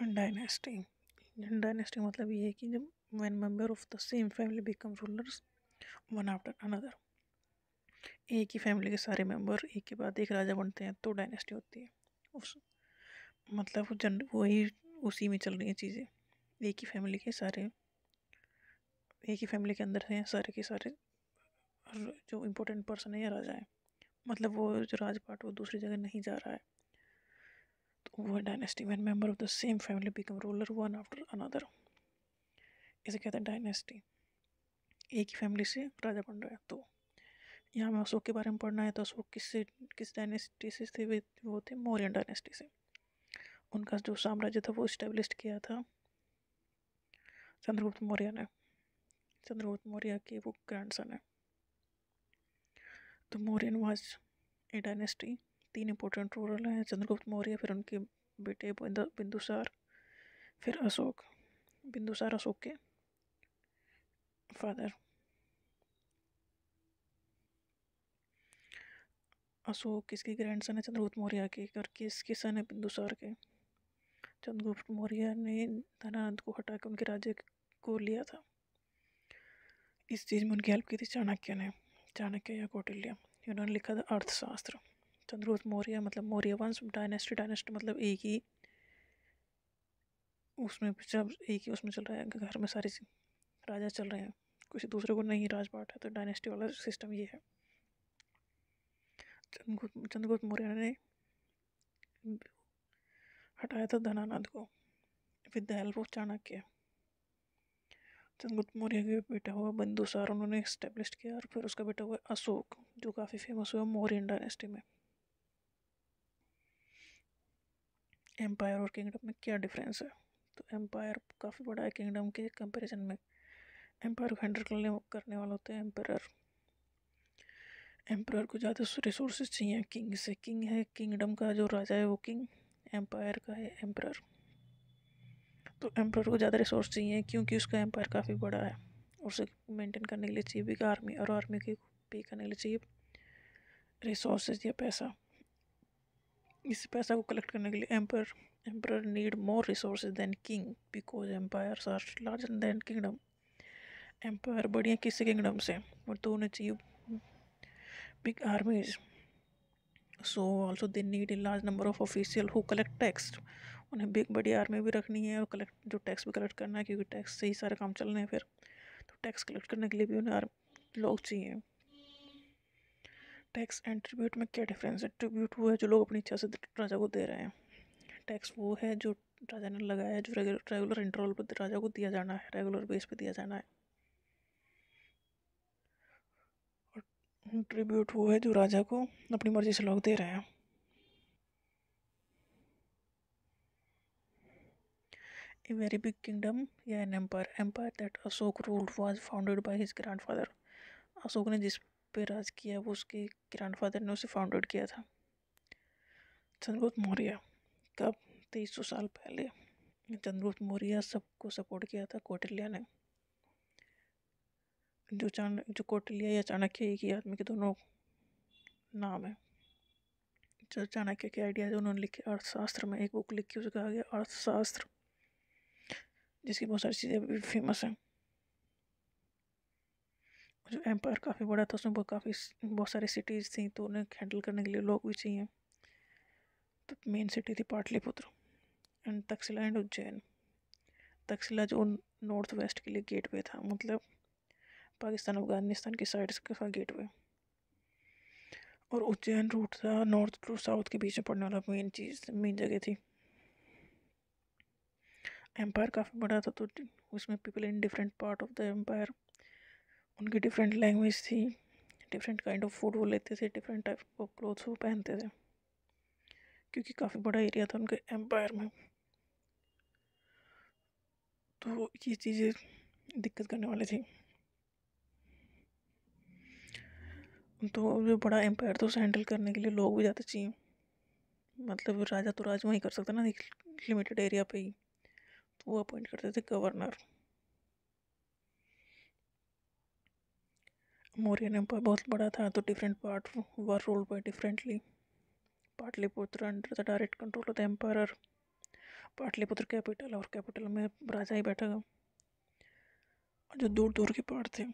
dynasty Indian dynasty मतलब ये है कि जब one member of the same family become rulers one after another एक ही फैमिली के सारे मेंबर एक के बाद एक राजा बनते हैं तो डायनेस्टी होती है उस मतलब जन वही उसी में चल रही है चीज़ें एक ही फैमिली के सारे एक ही फैमिली के अंदर हैं सारे के सारे जो इम्पोर्टेंट पर्सन है या राजा है मतलब वो जो राजपाट वो दूसरी जगह नहीं जा रहा है Over dynasty, when member of the same family become ruler one after another, इसे कहते हैं डायनेस्टी एक ही फैमिली से राजा बन रहे तो यहाँ हमें अशोक के बारे में पढ़ना है तो अशोक किससे किस डायनेस्टी से थे वो थे मौर्यन डायनेस्टी से उनका जो साम्राज्य था वो इस्टेब्लिश किया था चंद्रगुप्त मौर्य ने चंद्रगुप्त मौर्य के वो ग्रैंड सन है तो मौर्यन वाज ए डायनेस्टी तीन इंपॉर्टेंट रूरल हैं चंद्रगुप्त मौर्य फिर उनके बेटे बिंदुसार फिर अशोक बिंदुसार अशोक के फादर अशोक किसके ग्रैंड सन है चंद्रगुप्त मौर्य के और किस के सन है बिंदुसार के चंद्रगुप्त मौर्य ने धनानंद को हटा के उनके राज्य को लिया था इस चीज़ में उनकी हेल्प की थी चाणक्य ने चाणक्य या कौटिल्य उन्होंने लिखा था अर्थशास्त्र चंद्रगुप्त मौर्य मतलब मौर्य वंश डायनेस्टी डायनेस्टी मतलब एक ही उसमें जब एक ही उसमें चल रहा है घर में सारे राजा चल रहे हैं किसी दूसरे को नहीं राजपाट है तो डायनेस्टी वाला सिस्टम ये है चंद्रगुप्त चंद्रगुप्त मौर्य ने हटाया था धनानंद को with the help of Chanakya Chandragupta Maurya के बेटा हुआ बिंदुसार उन्होंने इस्टेब्लिश किया और फिर उसका बेटा हुआ अशोक जो काफ़ी फेमस हुआ मौर्य डायनेस्टी में एम्पायर और किंगडम में क्या डिफरेंस है तो एम्पायर काफ़ी बड़ा है किंगडम के कंपैरिजन में एम्पायर को हैंडल करने करने वाला होता है एम्पायर एम्पायर को ज़्यादा रिसोर्सेज चाहिए किंग से किंग है किंगडम का जो राजा है वो किंग एम्पायर का है एम्पायर तो एम्पायर को ज़्यादा रिसोर्स चाहिए क्योंकि उसका एम्पायर काफ़ी बड़ा है उसे मेंटेन करने के लिए चाहिए भी आर्मी और आर्मी के पे करने के लिए चाहिए रिसोर्सेज या पैसा इस पैसा को कलेक्ट करने के लिए empire empire need more resource than king because empire are larger than kingdom empire बढ़िया किसी किंगडम से और तो उन्हें चाहिए big armies so also they need a large number of official who collect tax उन्हें बिग बड़ी आर्मी भी रखनी है और कलेक्ट जो टैक्स भी कलेक्ट करना है क्योंकि टैक्स से ही सारे काम चल रहे हैं फिर तो टैक्स कलेक्ट करने के लिए भी उन्हें लोग चाहिए टैक्स एंड ट्रिब्यूट में क्या डिफरेंस है ट्रिब्यूट वो है जो लोग अपनी इच्छा से राजा को दे रहे हैं टैक्स वो है जो राजा ने लगाया है जो रेगुलर इंटरवल पर राजा को दिया जाना है रेगुलर बेस पर दिया जाना है और ट्रिब्यूट वो है जो राजा को अपनी मर्जी से लोग दे रहे हैं वेरी बिग किंगडम या an empire empire Empire Ashok Ashok was founded by his his father Ashok ने जिस पे राज किया वो उसके ग्रैंडफादर फादर ने उसे फाउंडेड किया था चंद्रगुप्त मौर्य कब तेईस सौ साल पहले चंद्रगुप्त मौर्य सबको सपोर्ट किया था कौटिल्या ने जो चाण जो कौटिल्या या चाणक्य एक ही आदमी के दोनों नाम है जो चाणक्य के आइडिया थे उन्होंने लिखे अर्थशास्त्र में एक बुक लिखी उसे कहा गया अर्थशास्त्र जिसकी बहुत सारी चीज़ें अभी फेमस हैं जो एम्पायर काफ़ी बड़ा था उसमें बहुत काफ़ी बहुत सारी सिटीज़ थी तो उन्हें हैंडल करने के लिए लोग भी चाहिए तो मेन सिटी थी पाटलिपुत्र एंड तक्षशिला एंड उज्जैन तक्षशिला जो नॉर्थ वेस्ट के लिए गेटवे था मतलब पाकिस्तान अफगानिस्तान की साइड का गेटवे और उज्जैन रूट था नॉर्थ टू साउथ के बीच में पड़ने वाला मेन चीज़ मेन जगह थी एम्पायर काफ़ी बड़ा था तो उसमें people in different part of the empire उनकी डिफरेंट लैंग्वेज थी डिफरेंट काइंड ऑफ फूड वो लेते थे डिफरेंट टाइप ऑफ क्लोथ्स वो पहनते थे क्योंकि काफ़ी बड़ा एरिया था उनके एम्पायर में तो ये चीज़ें दिक्कत करने वाली थी तो जो बड़ा एम्पायर था उसे हैंडल करने के लिए लोग भी जाते चाहिए मतलब राजा तो राज वहीं कर सकता ना लिमिटेड एरिया पे ही तो वो अपॉइंट करते थे गवर्नर मौर्यन एम्पायर बहुत बड़ा था तो different part were ruled by differently Pataliputra under the direct control of the empire Pataliputra capital और कैपिटल में राजा ही बैठा और जो दूर दूर के पार्ट थे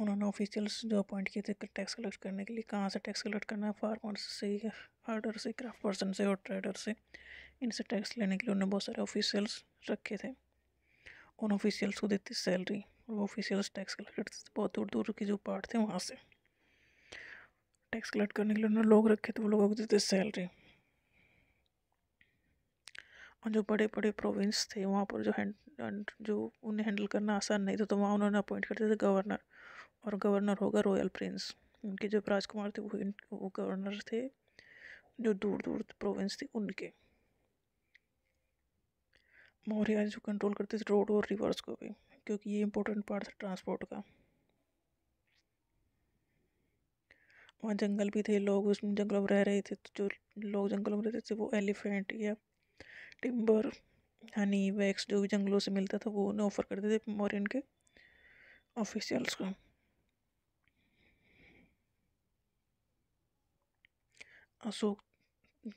उन्होंने ऑफिशियल्स जो अपॉइंट किए थे टैक्स कलेक्ट करने के लिए कहाँ से टैक्स कलेक्ट करना है फार्मर्स से हार्डर से क्राफ्ट पर्सन से और ट्रेडर से इनसे टैक्स लेने के लिए उन्होंने बहुत सारे ऑफिशियल्स रखे थे उन ऑफिशियल्स को देती सैलरी ऑफ़िशियल्स टैक्स कलेक्ट करते थे बहुत दूर दूर के जो पार्ट थे वहाँ से टैक्स कलेक्ट करने के लिए उन्होंने लोग रखे थे तो वो लोगों को देते सैलरी और जो बड़े बड़े प्रोविंस थे वहाँ पर जो हैंड जो उन्हें हैंडल करना आसान नहीं था तो वहाँ उन्होंने अपॉइंट करते थे गवर्नर और गवर्नर होगा रॉयल प्रिंस उनके जो राजकुमार थे वो वो गवर्नर थे जो दूर दूर प्रोविंस थे उनके मौर्य जो कंट्रोल करते थे रोड और रिवर्स को भी क्योंकि ये इम्पोर्टेंट पार्ट था ट्रांसपोर्ट का वहाँ जंगल भी थे लोग उसमें जंगलों में रह रहे थे तो जो लोग जंगलों में रहते थे वो एलिफेंट या टिम्बर हनी वैक्स जो भी जंगलों से मिलता था वो उन्हें ऑफ़र करते थे मोरिन के ऑफिशियल्स को अशोक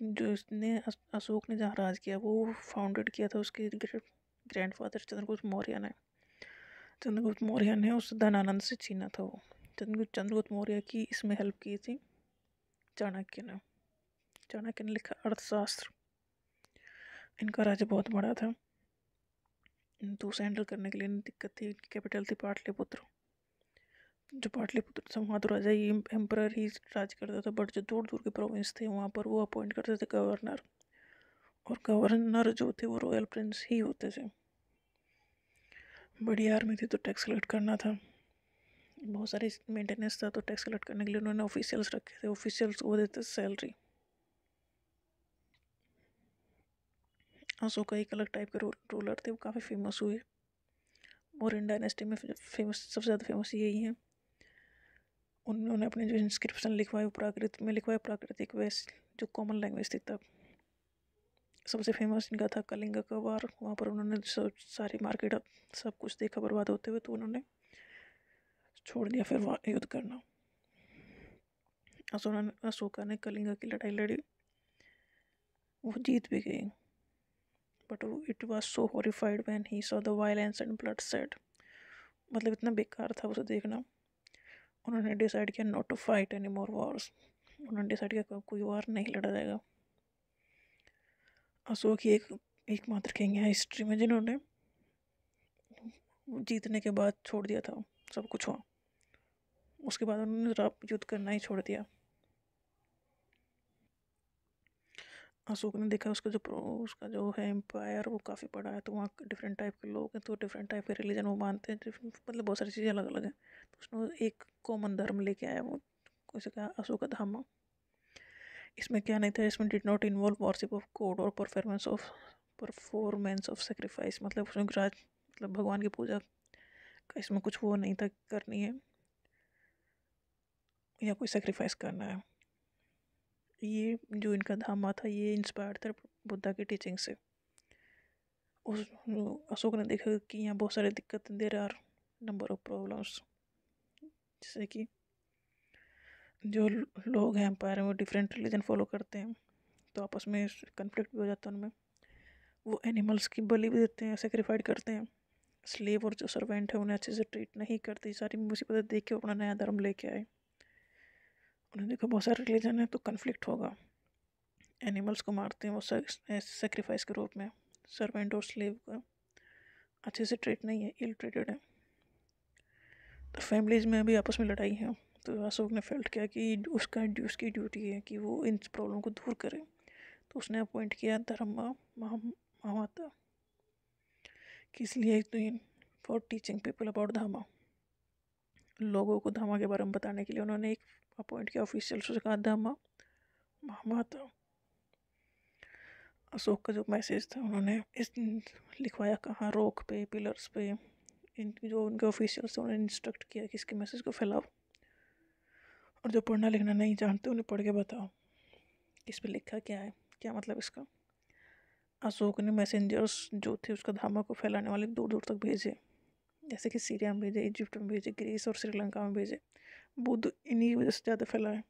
जो इसने अशोक ने जहाँ राज किया वो फाउंडेड किया था उसके ग्रैंड फादर चंद्रगुप्त मौर्य ने चंद्रगुप्त मौर्य ने उस धनानंद से छीना था वो चंद्रगुप्त चंद्रगुप्त मौर्य की इसमें हेल्प की थी चाणक्य ने चाणक्य ने लिखा अर्थशास्त्र इनका राज्य बहुत बड़ा था तो उसे हैंडल करने के लिए दिक्कत थी कैपिटल थी पाटलिपुत्र जो पाटलिपुत्र था वहाँ तो राजा ही एम्पर ही राज करता था बट जो दूर दूर के प्रोविंस थे वहाँ पर वो अपॉइंट करते थे गवर्नर और गवर्नर जो थे वो रॉयल प्रिंस ही होते थे बड़ी आर में थी तो टैक्स कलेक्ट करना था बहुत सारे मेंटेनेंस था तो टैक्स कलेक्ट करने के लिए उन्होंने ऑफिशियल्स रखे थे ऑफिशियल्स वो देते सैलरी अशोका एक अलग टाइप के रूलर थे वो काफ़ी फेमस हुए मौर्यन डायनेस्टी में फेमस सबसे ज़्यादा फेमस यही हैं उन्होंने अपने जो इंस्क्रिप्शन लिखवाए वो प्राकृत में लिखवाए प्राकृतिक वैस जो कॉमन लैंग्वेज थी तब सबसे फेमस इनका था कलिंगा का वार वहाँ पर उन्होंने सारी मार्केट सब कुछ देखा बर्बाद होते हुए तो उन्होंने छोड़ दिया फिर युद्ध करना अशोका ने अशोका ने कलिंगा की लड़ाई लड़ी वो जीत भी गई but it was so horrified when he saw the violence and bloodshed मतलब इतना बेकार था उसे देखना उन्होंने डिसाइड किया not to fight any more wars उन्होंने डिसाइड किया कोई वार नहीं लड़ा जाएगा अशोक ही एक एकमात्र किंग है हिस्ट्री में जिन्होंने जीतने के बाद छोड़ दिया था सब कुछ हुआ उसके बाद उन्होंने युद्ध करना ही छोड़ दिया अशोक ने देखा उसका जो उसका जो है एम्पायर वो काफ़ी बड़ा है तो वहाँ डिफरेंट टाइप के लोग हैं तो डिफरेंट टाइप के रिलीजन वो मानते हैं मतलब बहुत सारी चीज़ें अलग अलग हैं तो उसने एक कॉमन धर्म लेके आया वो उसे कहा अशोक धाम इसमें क्या नहीं था इसमें did not involve worship of god और performance of performance of sacrifice मतलब उसमें राज मतलब भगवान की पूजा का इसमें कुछ वो नहीं था करनी है या कोई सेक्रीफाइस करना है ये जो इनका धामा था ये इंस्पायर था बुद्धा की टीचिंग से उस अशोक ने देखा कि यहाँ बहुत सारी दिक्कतें दे रहे नंबर ऑफ प्रॉब्लम्स जैसे कि जो लोग हैं एम्पायर में वो डिफरेंट रिलीजन फॉलो करते हैं तो आपस में कन्फ्लिक्ट भी हो जाता है उनमें वो एनिमल्स की बलि भी देते हैं सेक्रीफाइड करते हैं स्लेव और जो सर्वेंट है उन्हें अच्छे से ट्रीट नहीं करती सारी मुसीबतें देख के अपना नया धर्म लेके आए उन्हें देखो बहुत सारे रिलीजन है तो कन्फ्लिक्ट होगा एनिमल्स को मारते हैं वो सेक्रीफाइस के रूप में सर्वेंट और स्लेव का अच्छे से ट्रीट नहीं है इल ट्रीटेड है तो फैमिलीज़ में भी आपस में लड़ाई है तो अशोक ने फेल्ट किया कि उसका उसकी ड्यूटी है कि वो इन प्रॉब्लम को दूर करे तो उसने अपॉइंट किया धर्मा महामाता कि इसलिए तो फॉर टीचिंग पीपल अबाउट धामा लोगों को धामा के बारे में बताने के लिए उन्होंने एक अपॉइंट किया ऑफिशियल से कहा धामा महामाता अशोक का जो मैसेज था उन्होंने इस लिखवाया कहाँ रोक पे पिलर्स पे इन जो उनके ऑफिशियल्स थे उन्होंने इंस्ट्रक्ट किया कि इसके मैसेज को फैलाओ और जो पढ़ना लिखना नहीं जानते उन्हें पढ़ के बताओ इस पर लिखा क्या है क्या मतलब इसका अशोक ने मैसेंजर्स जो थे उसका धामा को फैलाने वाले दूर दूर तक भेजे जैसे कि सीरिया में भेजे इजिप्ट में भेजे ग्रीस और श्रीलंका में भेजे बुद्ध इन्हीं की वजह से ज़्यादा फैलाए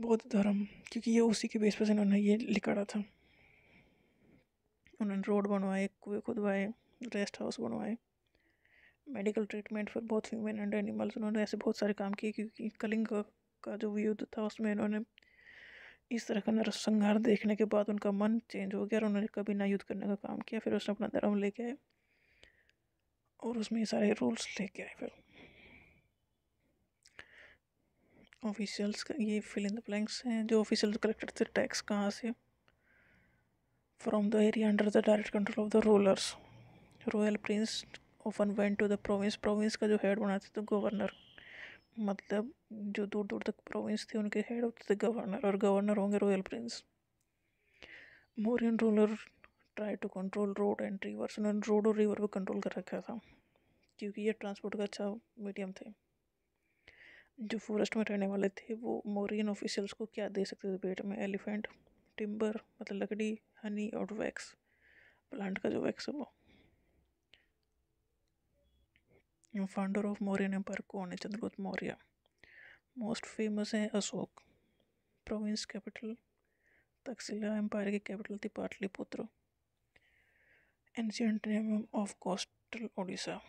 बौद्ध धर्म क्योंकि ये उसी के बेस पर इन्होंने ये लिखा था उन्होंने रोड बनवाए कुएँ खुदवाए रेस्ट हाउस बनवाए मेडिकल ट्रीटमेंट फिर बहुत ह्यूमन एंड एनिमल्स उन्होंने ऐसे बहुत सारे काम किए क्योंकि कलिंग का जो युद्ध था उसमें इन्होंने इस तरह का नरसंहार देखने के बाद उनका मन चेंज हो गया और उन्होंने कभी ना युद्ध करने का काम किया फिर उसने अपना धर्म लेके आए और उसमें ये सारे रूल्स लेके आए फिर ऑफिशियल्स का ये फिल इन द ब्लैंक्स हैं जो ऑफिशियल कलेक्टर थे टैक्स कहाँ से from the area under the direct control of the rulers royal prince often went to the province province का जो हेड बनाते थे गवर्नर मतलब जो दूर दूर तक प्रोविंस थे उनके हेड होते थे गवर्नर और गवर्नर होंगे royal prince Mauryan ruler try to control road and rivers उन्होंने रोड और रिवर को कंट्रोल कर रखा था क्योंकि ये ट्रांसपोर्ट का अच्छा मीडियम थे जो फॉरेस्ट में रहने वाले थे वो मोरियन ऑफिशियल्स को क्या दे सकते थे पेट में एलिफेंट टिम्बर मतलब लकड़ी हनी और वैक्स प्लांट का जो वैक्स है वो फाउंडर ऑफ मौर्यन एम्पायर कौन है चंद्रगुप्त मौर्य मोस्ट फेमस है Ashok province capital Taxila empire की कैपिटल थी Pataliputra ancient name of coastal Odisha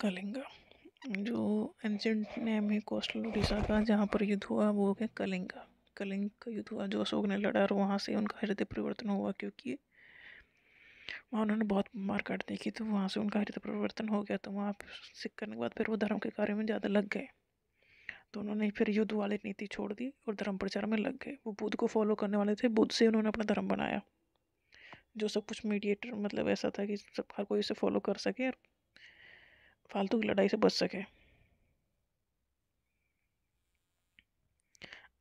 Kalinga जो एंशियंट नेम है कोस्टल ओडिशा का जहाँ पर युद्ध हुआ वो है कलिंगा कलिंग का युद्ध हुआ जो अशोक ने लड़ा और वहाँ से उनका हृदय परिवर्तन हुआ क्योंकि वहाँ उन्होंने बहुत मार काट देखी तो वहाँ से उनका हरित परिवर्तन हो गया तो वहाँ सिख करने के बाद फिर वो धर्म के कार्य में ज़्यादा लग गए तो उन्होंने फिर युद्ध वाली नीति छोड़ दी और धर्म प्रचार में लग गए वो बुद्ध को फॉलो करने वाले थे बुद्ध से उन्होंने अपना धर्म बनाया जो सब कुछ मीडिएटर मतलब ऐसा था कि सब हर कोई इसे फॉलो कर सके और फालतू की लड़ाई से बच सके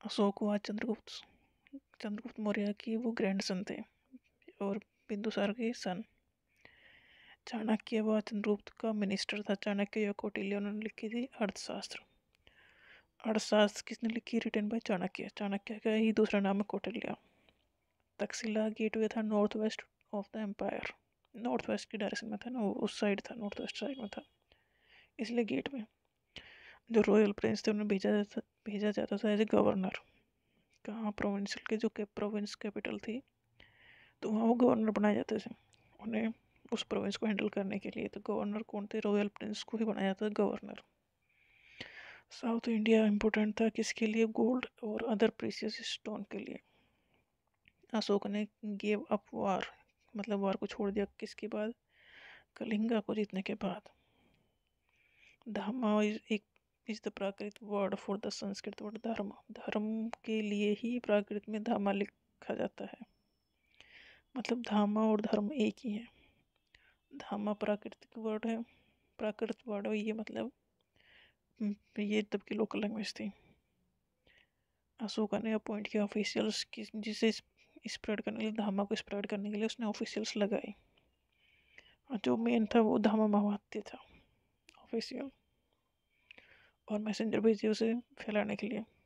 अशोक हुआ चंद्रगुप्त चंद्रगुप्त मौर्य की वो सन थे और बिंदुसार के सन चाणक्य व चंद्रगुप्त का मिनिस्टर था चाणक्य या कौटिल्य उन्होंने लिखी थी अर्थशास्त्र अर्थशास्त्र किसने लिखी रिटर्न बाय चाणक्य चाणक्य का ही दूसरा नाम है कौटिल्य तकसीला गेटवे था north west of the empire north west की डायरेक्शन में था ना वो उस साइड था नॉर्थ वेस्ट साइड में था इसलिए गेट में जो रॉयल प्रिंस थे उन्हें भेजा जाता भेजा जाता था एज ए गवर्नर कहाँ प्रोविंसल के जो के प्रोविंस कैपिटल थी तो वहाँ वो गवर्नर बनाए जाते थे उन्हें उस प्रोविंस को हैंडल करने के लिए तो गवर्नर कौन थे रॉयल प्रिंस को ही बनाया जाता था गवर्नर साउथ इंडिया इम्पोर्टेंट था किसके लिए गोल्ड और अदर प्रीसियस स्टोन के लिए अशोक ने गेव अप वार मतलब वार को छोड़ दिया किसके बाद कलिंगा को जीतने के बाद धर्मा इज एक is the Prakrit word for the Sanskrit word dharma dharma के लिए ही प्राकृत में धामा लिखा जाता है मतलब धामा और धर्म एक ही है धामा प्राकृतिक वर्ड है प्राकृतिक वर्ड है ये मतलब हम्म, ये तब की लोकल लैंग्वेज थी अशोका ने अपॉइंट किया ऑफिशियल्स की जिसे स्प्रेड करने के लिए धामा को स्प्रेड करने के लिए उसने ऑफिशियल्स लगाए और हाँ, जो मेन था वो धामा महावाद्य था ऑफिशियल और मैसेंजर भेजे उसे फैलाने के लिए